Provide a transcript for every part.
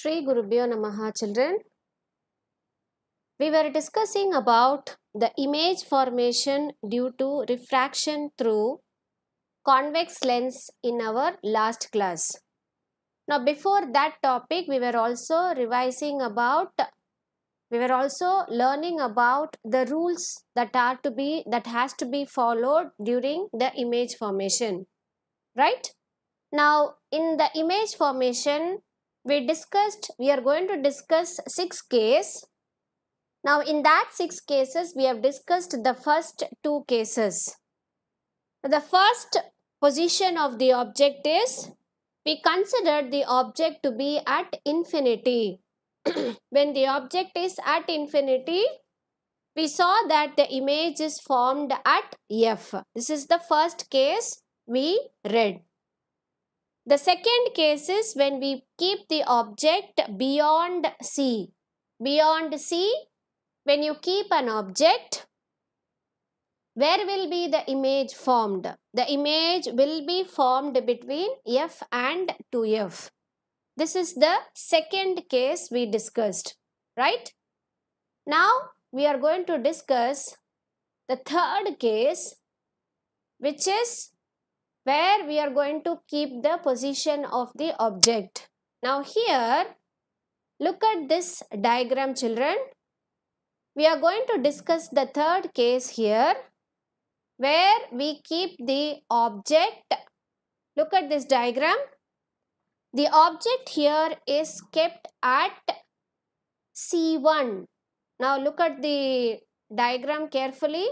Sri Gurubhyo Namaha children. We were discussing about the image formation due to refraction through convex lens in our last class. Now before that topic we were also revising about we were also learning about the rules that are to be that has to be followed during the image formation right now in the image formation we discussed, we are going to discuss six cases. Now in that six cases, we have discussed the first two cases. The first position of the object is, we considered the object to be at infinity. when the object is at infinity, we saw that the image is formed at F. This is the first case we read. The second case is when we keep the object beyond C. Beyond C, when you keep an object, where will be the image formed? The image will be formed between F and 2F. This is the second case we discussed, right? Now, we are going to discuss the third case, which is where we are going to keep the position of the object. Now here, look at this diagram children. We are going to discuss the third case here where we keep the object. Look at this diagram. The object here is kept at C1. Now look at the diagram carefully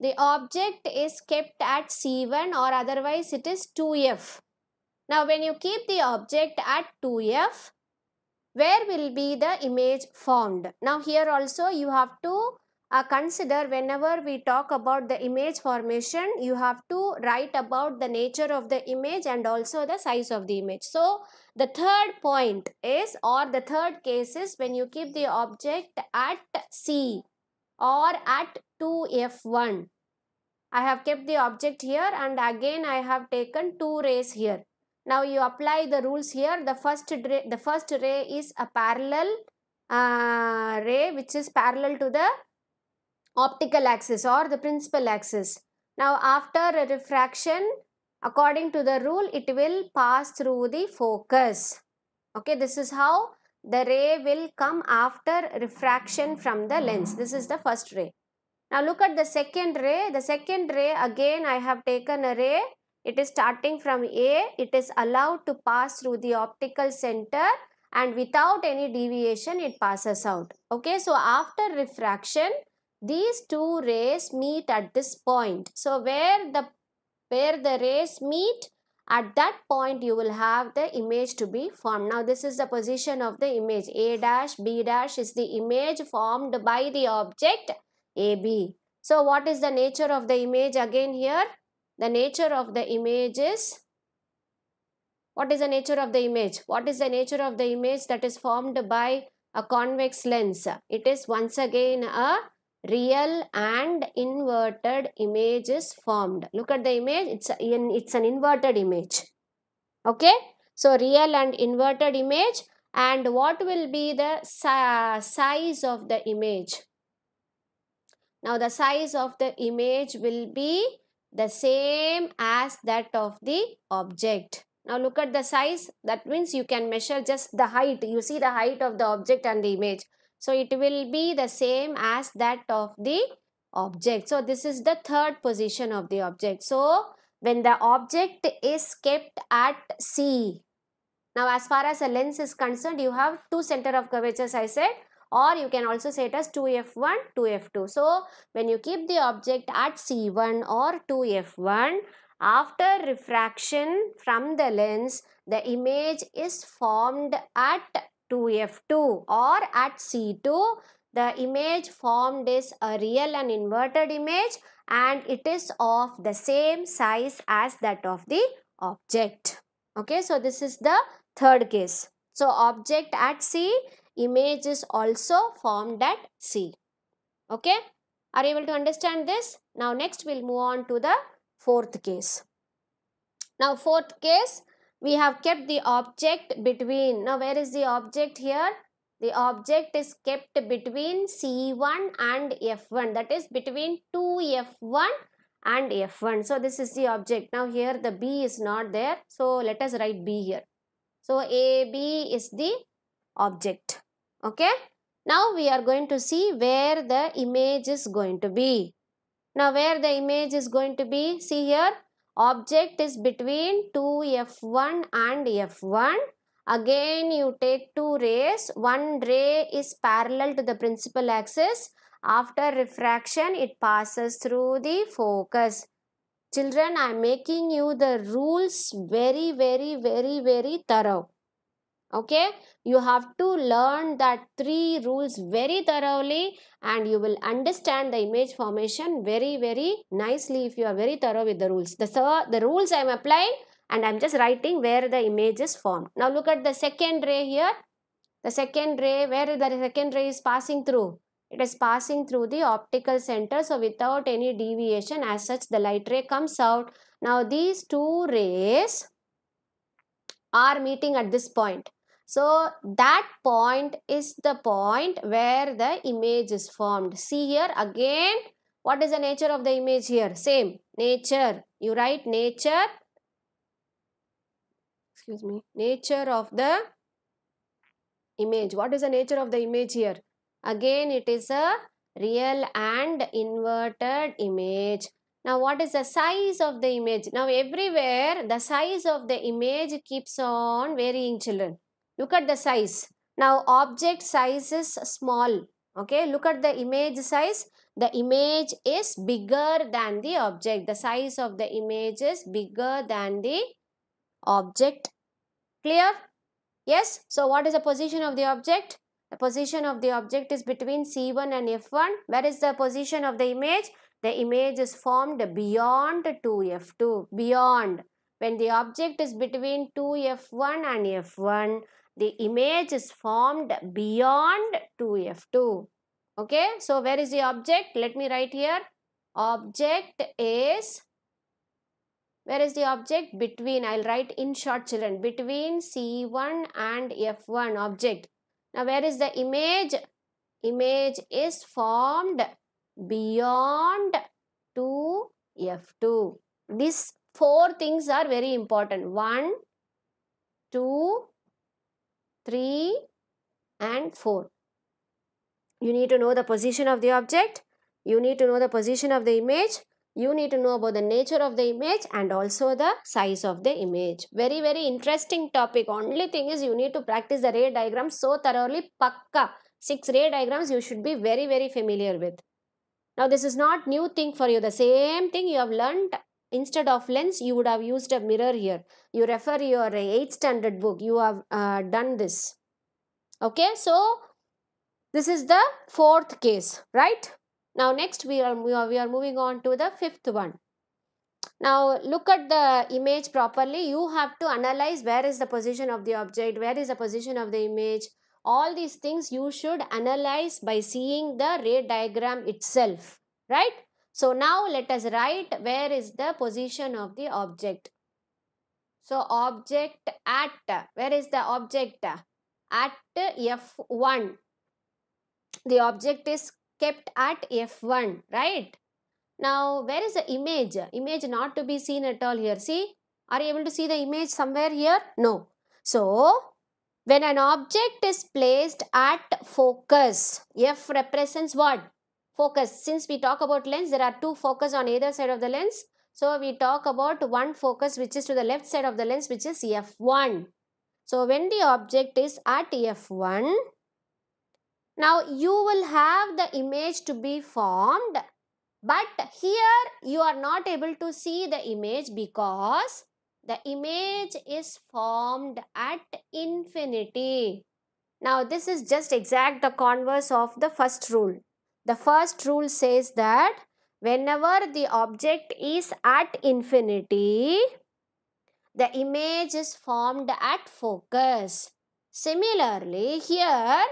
the object is kept at C1 or otherwise it is 2F. Now when you keep the object at 2F, where will be the image formed? Now here also you have to uh, consider whenever we talk about the image formation, you have to write about the nature of the image and also the size of the image. So the third point is or the third case is when you keep the object at C or at 2f1. I have kept the object here and again I have taken two rays here. Now you apply the rules here. The first ray, the first ray is a parallel uh, ray which is parallel to the optical axis or the principal axis. Now after a refraction according to the rule it will pass through the focus. Okay this is how the ray will come after refraction from the lens. This is the first ray. Now look at the second ray. The second ray again I have taken a ray. It is starting from A. It is allowed to pass through the optical center and without any deviation it passes out. Okay. So after refraction these two rays meet at this point. So where the where the rays meet at that point you will have the image to be formed now this is the position of the image a dash b dash is the image formed by the object ab so what is the nature of the image again here the nature of the image is what is the nature of the image what is the nature of the image that is formed by a convex lens it is once again a real and inverted image is formed. Look at the image, it's, in, it's an inverted image. Okay, so real and inverted image and what will be the size of the image? Now the size of the image will be the same as that of the object. Now look at the size that means you can measure just the height. You see the height of the object and the image. So it will be the same as that of the object. So this is the third position of the object. So when the object is kept at C. Now as far as a lens is concerned, you have two center of curvatures I said or you can also say it as 2f1, 2f2. So when you keep the object at C1 or 2f1, after refraction from the lens, the image is formed at 2f2 or at C2 the image formed is a real and inverted image and it is of the same size as that of the object. Okay, so this is the third case. So object at C, image is also formed at C. Okay, are you able to understand this? Now next we'll move on to the fourth case. Now fourth case, we have kept the object between now where is the object here the object is kept between c1 and f1 that is between 2f1 and f1 so this is the object now here the b is not there so let us write b here so ab is the object okay now we are going to see where the image is going to be now where the image is going to be see here object is between 2f1 and f1 again you take two rays one ray is parallel to the principal axis after refraction it passes through the focus children i'm making you the rules very very very very thorough okay you have to learn that three rules very thoroughly and you will understand the image formation very very nicely if you are very thorough with the rules the the rules i am applying and i'm just writing where the image is formed now look at the second ray here the second ray where the second ray is passing through it is passing through the optical center so without any deviation as such the light ray comes out now these two rays are meeting at this point so that point is the point where the image is formed. See here again, what is the nature of the image here? Same, nature. You write nature, excuse me, nature of the image. What is the nature of the image here? Again, it is a real and inverted image. Now, what is the size of the image? Now, everywhere, the size of the image keeps on varying, children. Look at the size. Now object size is small. Okay, look at the image size. The image is bigger than the object. The size of the image is bigger than the object. Clear? Yes. So what is the position of the object? The position of the object is between C1 and F1. Where is the position of the image? The image is formed beyond 2F2. Beyond. When the object is between 2F1 and F1, the image is formed beyond 2f2. Okay, so where is the object? Let me write here. Object is, where is the object? Between, I'll write in short children, between C1 and F1 object. Now, where is the image? Image is formed beyond 2F2. These four things are very important. 1, 2, 3 and 4. You need to know the position of the object. You need to know the position of the image. You need to know about the nature of the image and also the size of the image. Very, very interesting topic. Only thing is you need to practice the ray diagram so thoroughly pakka. Six ray diagrams you should be very, very familiar with. Now this is not new thing for you. The same thing you have learned Instead of lens, you would have used a mirror here. You refer your 8th standard book. You have uh, done this. Okay, so this is the fourth case, right? Now next we are, we are moving on to the fifth one. Now look at the image properly. You have to analyze where is the position of the object, where is the position of the image. All these things you should analyze by seeing the ray diagram itself, right? So now let us write where is the position of the object. So object at, where is the object? At F1. The object is kept at F1, right? Now, where is the image? Image not to be seen at all here. See, are you able to see the image somewhere here? No. So, when an object is placed at focus, F represents what? focus. Since we talk about lens, there are two focus on either side of the lens. So we talk about one focus which is to the left side of the lens which is F1. So when the object is at F1, now you will have the image to be formed but here you are not able to see the image because the image is formed at infinity. Now this is just exact the converse of the first rule. The first rule says that whenever the object is at infinity, the image is formed at focus. Similarly, here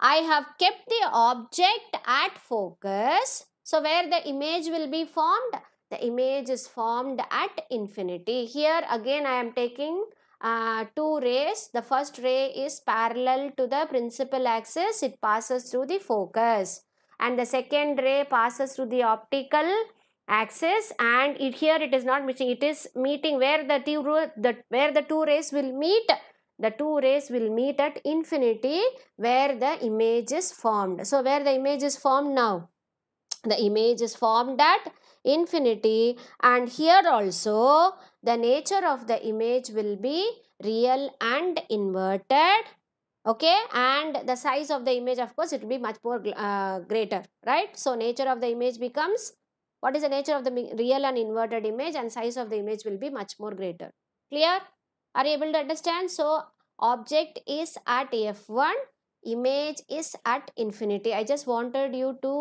I have kept the object at focus. So, where the image will be formed? The image is formed at infinity. Here again I am taking uh, two rays. The first ray is parallel to the principal axis. It passes through the focus and the second ray passes through the optical axis and it here it is not meeting it is meeting where the two the where the two rays will meet the two rays will meet at infinity where the image is formed so where the image is formed now the image is formed at infinity and here also the nature of the image will be real and inverted okay and the size of the image of course it will be much more uh, greater right so nature of the image becomes what is the nature of the real and inverted image and size of the image will be much more greater clear are you able to understand so object is at f1 image is at infinity i just wanted you to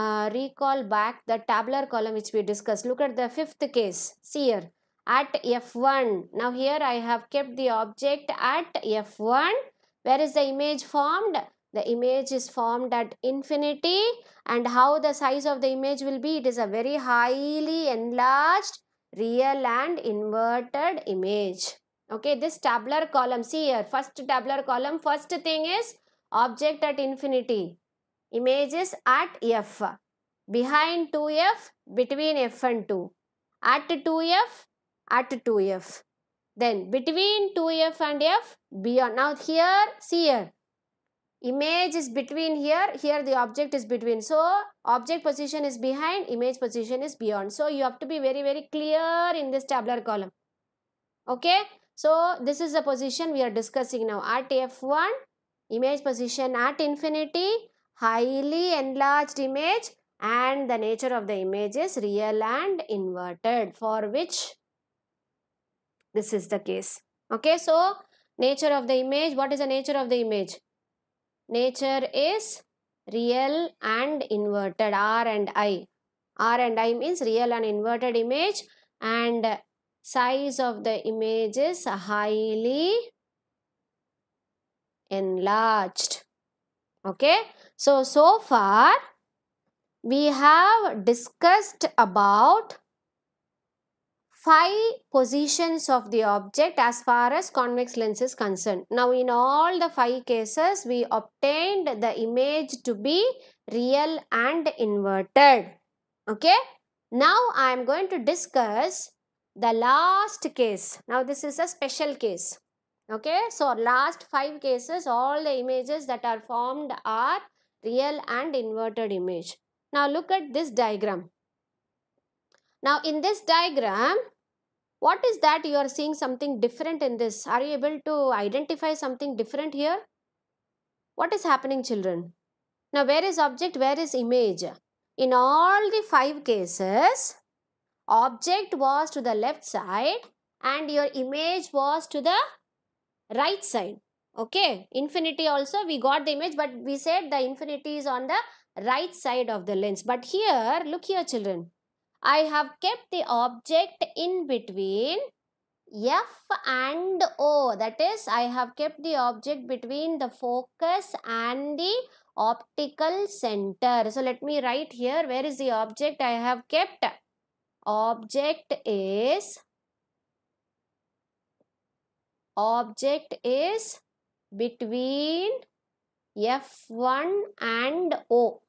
uh, recall back the tabular column which we discussed look at the fifth case see here at f1 now here i have kept the object at f1 where is the image formed? The image is formed at infinity and how the size of the image will be? It is a very highly enlarged real and inverted image. Okay, this tabular column, see here, first tabular column, first thing is object at infinity, images at F, behind 2F, between F and 2, at 2F, at 2F. Then between 2F and F, beyond. Now here, see here. Image is between here, here the object is between. So object position is behind, image position is beyond. So you have to be very, very clear in this tabular column. Okay. So this is the position we are discussing now at F1, image position at infinity, highly enlarged image and the nature of the image is real and inverted for which this is the case. Okay, so nature of the image, what is the nature of the image? Nature is real and inverted, R and I. R and I means real and inverted image and size of the image is highly enlarged. Okay, so so far we have discussed about five positions of the object as far as convex lens is concerned. Now in all the five cases we obtained the image to be real and inverted. Okay. Now I am going to discuss the last case. Now this is a special case. Okay. So last five cases all the images that are formed are real and inverted image. Now look at this diagram. Now in this diagram, what is that you are seeing something different in this? Are you able to identify something different here? What is happening children? Now where is object, where is image? In all the five cases, object was to the left side and your image was to the right side. Okay, infinity also we got the image but we said the infinity is on the right side of the lens. But here, look here children, I have kept the object in between F and O. That is, I have kept the object between the focus and the optical center. So, let me write here, where is the object I have kept? Object is, object is between F1 and O.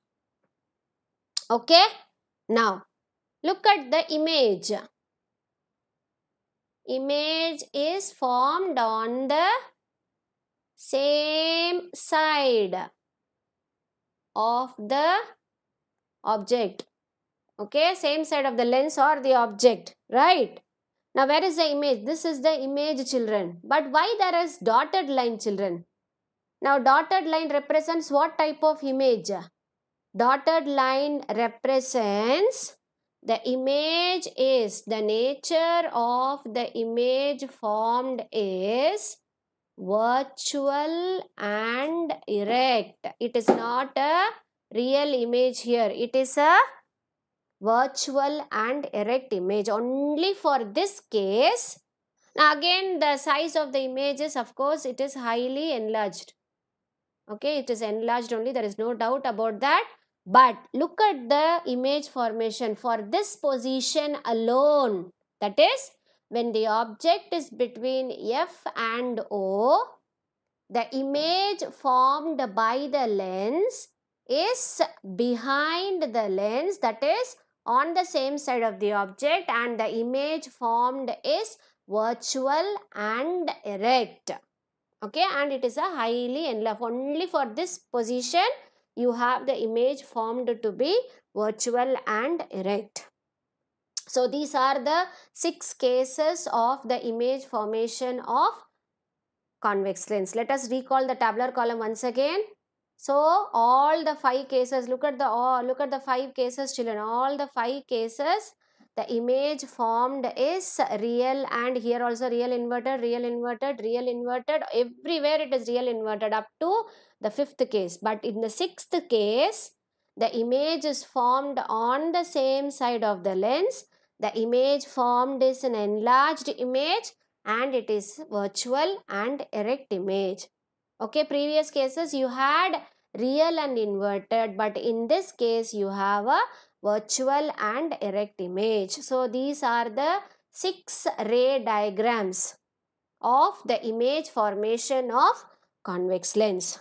Okay. Now, Look at the image. Image is formed on the same side of the object. Okay, same side of the lens or the object, right? Now, where is the image? This is the image, children. But why there is dotted line, children? Now, dotted line represents what type of image? Dotted line represents the image is, the nature of the image formed is virtual and erect. It is not a real image here. It is a virtual and erect image. Only for this case, now again the size of the image is of course it is highly enlarged. Okay, it is enlarged only. There is no doubt about that but look at the image formation for this position alone. That is, when the object is between F and O, the image formed by the lens is behind the lens that is on the same side of the object and the image formed is virtual and erect. Okay and it is a highly enlarged only for this position you have the image formed to be virtual and erect. So these are the six cases of the image formation of convex lens. Let us recall the tabular column once again. So all the five cases, look at the all, look at the five cases children, all the five cases, the image formed is real and here also real inverted, real inverted, real inverted, everywhere it is real inverted up to the fifth case. But in the sixth case, the image is formed on the same side of the lens. The image formed is an enlarged image and it is virtual and erect image. Okay, previous cases you had real and inverted but in this case you have a virtual and erect image. So these are the six ray diagrams of the image formation of convex lens.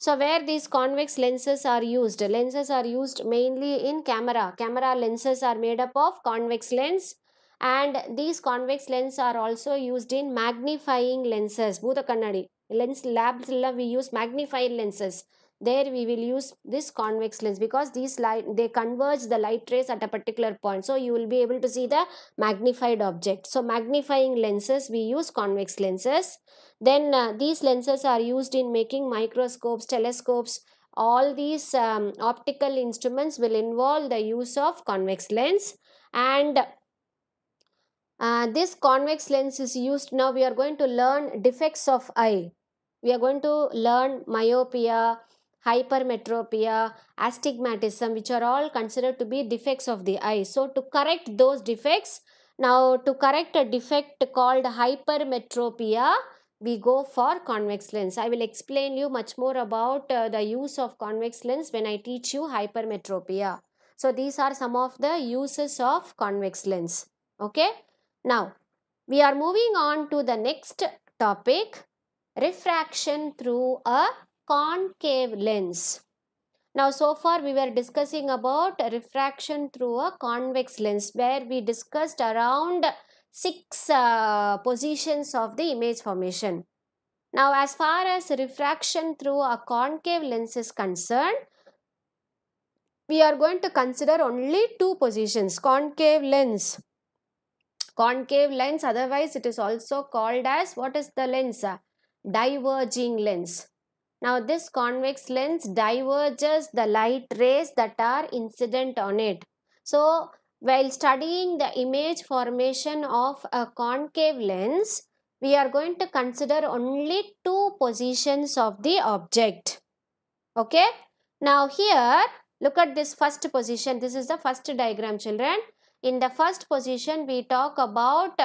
So where these convex lenses are used, lenses are used mainly in camera. Camera lenses are made up of convex lens and these convex lenses are also used in magnifying lenses. Bhutha Kannadi. Lens labs we use magnifying lenses there we will use this convex lens because these light they converge the light rays at a particular point so you will be able to see the magnified object so magnifying lenses we use convex lenses then uh, these lenses are used in making microscopes telescopes all these um, optical instruments will involve the use of convex lens and uh, this convex lens is used now we are going to learn defects of eye we are going to learn myopia hypermetropia, astigmatism, which are all considered to be defects of the eye. So, to correct those defects, now to correct a defect called hypermetropia, we go for convex lens. I will explain you much more about uh, the use of convex lens when I teach you hypermetropia. So, these are some of the uses of convex lens. Okay. Now, we are moving on to the next topic, refraction through a concave lens. Now, so far we were discussing about refraction through a convex lens where we discussed around six uh, positions of the image formation. Now, as far as refraction through a concave lens is concerned, we are going to consider only two positions, concave lens. Concave lens, otherwise it is also called as, what is the lens? Diverging lens. Now this convex lens diverges the light rays that are incident on it. So while studying the image formation of a concave lens, we are going to consider only two positions of the object. Okay. Now here, look at this first position. This is the first diagram children. In the first position, we talk about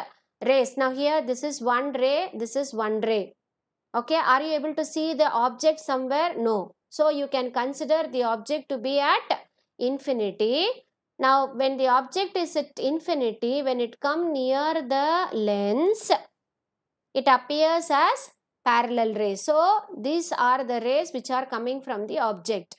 rays. Now here, this is one ray, this is one ray okay are you able to see the object somewhere no so you can consider the object to be at infinity now when the object is at infinity when it come near the lens it appears as parallel rays so these are the rays which are coming from the object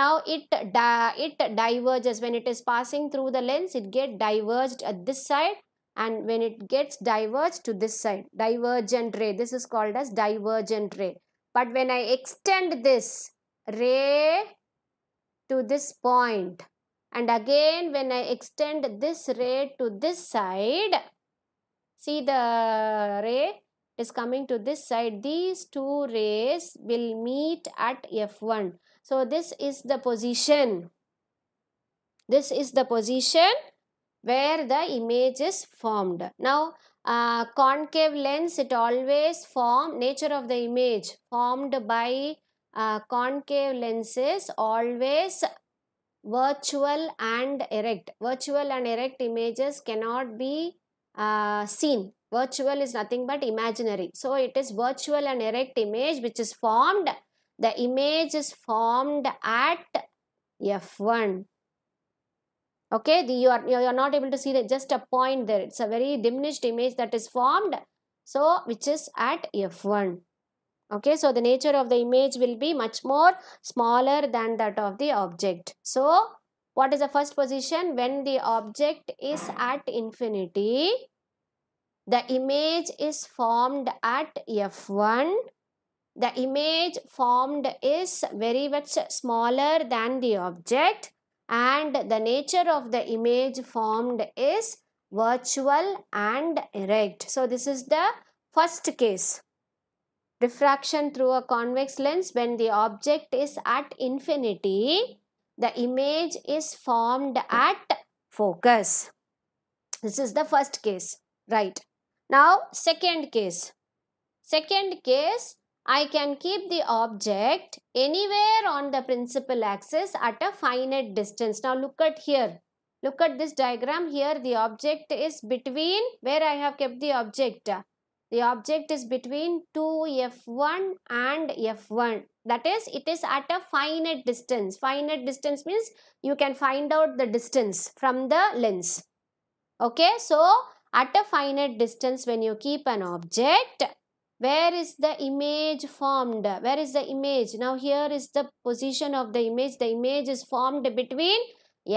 now it di it diverges when it is passing through the lens it get diverged at this side and when it gets diverged to this side divergent ray this is called as divergent ray but when I extend this ray to this point and again when I extend this ray to this side see the ray is coming to this side these two rays will meet at F1 so this is the position this is the position where the image is formed. Now, uh, concave lens, it always form, nature of the image formed by uh, concave lenses always virtual and erect. Virtual and erect images cannot be uh, seen. Virtual is nothing but imaginary. So, it is virtual and erect image which is formed. The image is formed at F1 okay the, you are you are not able to see that just a point there it's a very diminished image that is formed so which is at f1 okay so the nature of the image will be much more smaller than that of the object so what is the first position when the object is at infinity the image is formed at f1 the image formed is very much smaller than the object and the nature of the image formed is virtual and erect. So this is the first case. Refraction through a convex lens when the object is at infinity, the image is formed at focus. This is the first case, right? Now second case. Second case, I can keep the object anywhere on the principal axis at a finite distance. Now look at here. Look at this diagram here. The object is between where I have kept the object. The object is between 2f1 and f1. That is, it is at a finite distance. Finite distance means you can find out the distance from the lens. Okay, so at a finite distance when you keep an object, where is the image formed where is the image now here is the position of the image the image is formed between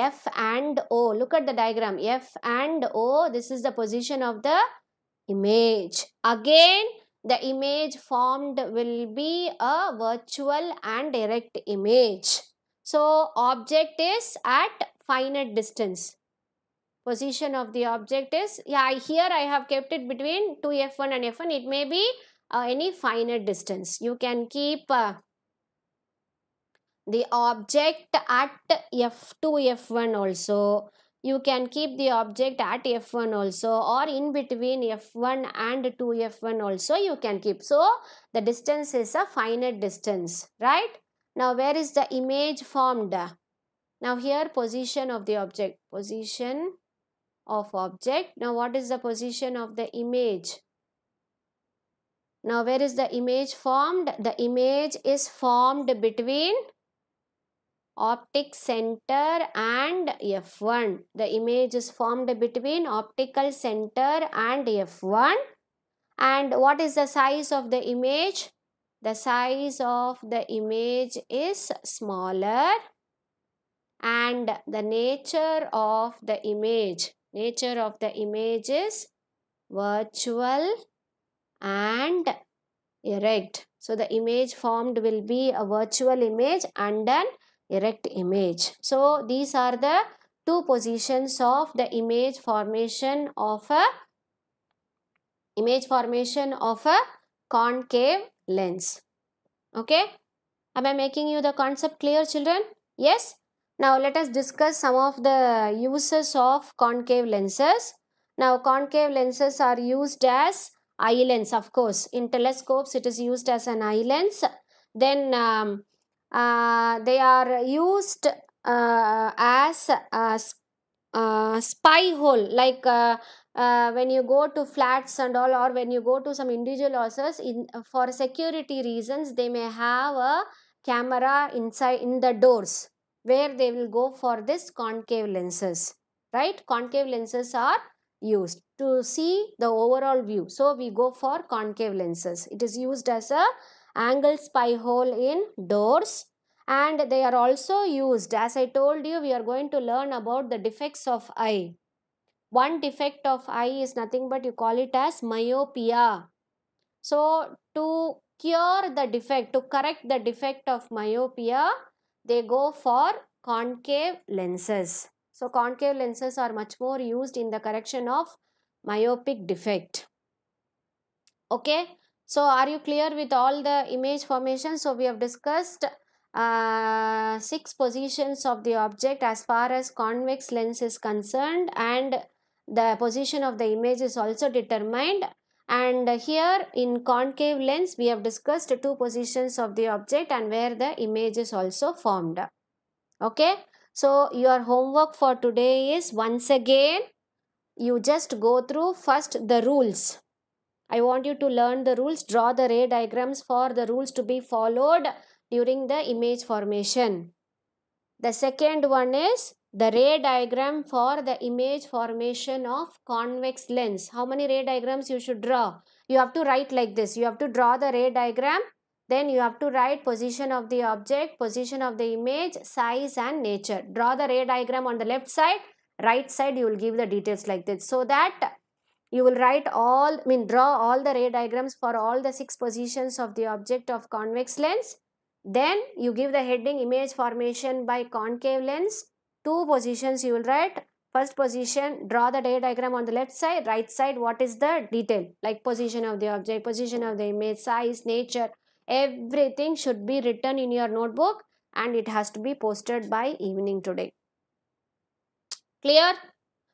f and o look at the diagram f and o this is the position of the image again the image formed will be a virtual and direct image so object is at finite distance position of the object is yeah here i have kept it between 2f1 and f1 it may be or uh, any finite distance. You can keep uh, the object at F2, F1 also. You can keep the object at F1 also or in between F1 and 2F1 also you can keep. So, the distance is a finite distance, right? Now, where is the image formed? Now, here position of the object. Position of object. Now, what is the position of the image? Now where is the image formed? The image is formed between optic center and F1. The image is formed between optical center and F1. And what is the size of the image? The size of the image is smaller and the nature of the image. Nature of the image is virtual and erect. So the image formed will be a virtual image and an erect image. So these are the two positions of the image formation of a image formation of a concave lens. Okay. Am I making you the concept clear children? Yes. Now let us discuss some of the uses of concave lenses. Now concave lenses are used as eye lens of course in telescopes it is used as an eye lens then um, uh, they are used uh, as a uh, spy hole like uh, uh, when you go to flats and all or when you go to some individual houses in for security reasons they may have a camera inside in the doors where they will go for this concave lenses right concave lenses are used to see the overall view. So we go for concave lenses. It is used as a angle spy hole in doors and they are also used as I told you we are going to learn about the defects of eye. One defect of eye is nothing but you call it as myopia. So to cure the defect, to correct the defect of myopia, they go for concave lenses. So concave lenses are much more used in the correction of myopic defect okay so are you clear with all the image formation so we have discussed uh, six positions of the object as far as convex lens is concerned and the position of the image is also determined and here in concave lens we have discussed two positions of the object and where the image is also formed okay so your homework for today is once again you just go through first the rules i want you to learn the rules draw the ray diagrams for the rules to be followed during the image formation the second one is the ray diagram for the image formation of convex lens how many ray diagrams you should draw you have to write like this you have to draw the ray diagram then you have to write position of the object position of the image size and nature draw the ray diagram on the left side right side you will give the details like this so that you will write all I mean draw all the ray diagrams for all the six positions of the object of convex lens then you give the heading image formation by concave lens two positions you will write first position draw the ray diagram on the left side right side what is the detail like position of the object position of the image size nature everything should be written in your notebook and it has to be posted by evening today Clear?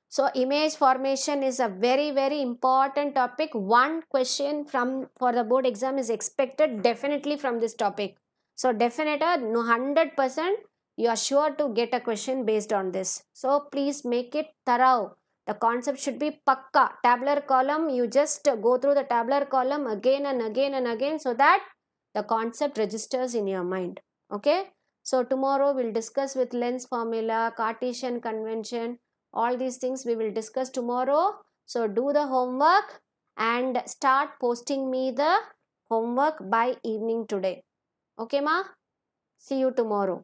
So image formation is a very, very important topic. One question from for the board exam is expected definitely from this topic. So definitely, no 100% you are sure to get a question based on this. So please make it thorough. The concept should be pakka. Tabular column, you just go through the tabular column again and again and again so that the concept registers in your mind. Okay. So tomorrow we'll discuss with Lens formula, Cartesian convention, all these things we will discuss tomorrow. So do the homework and start posting me the homework by evening today. Okay ma? See you tomorrow.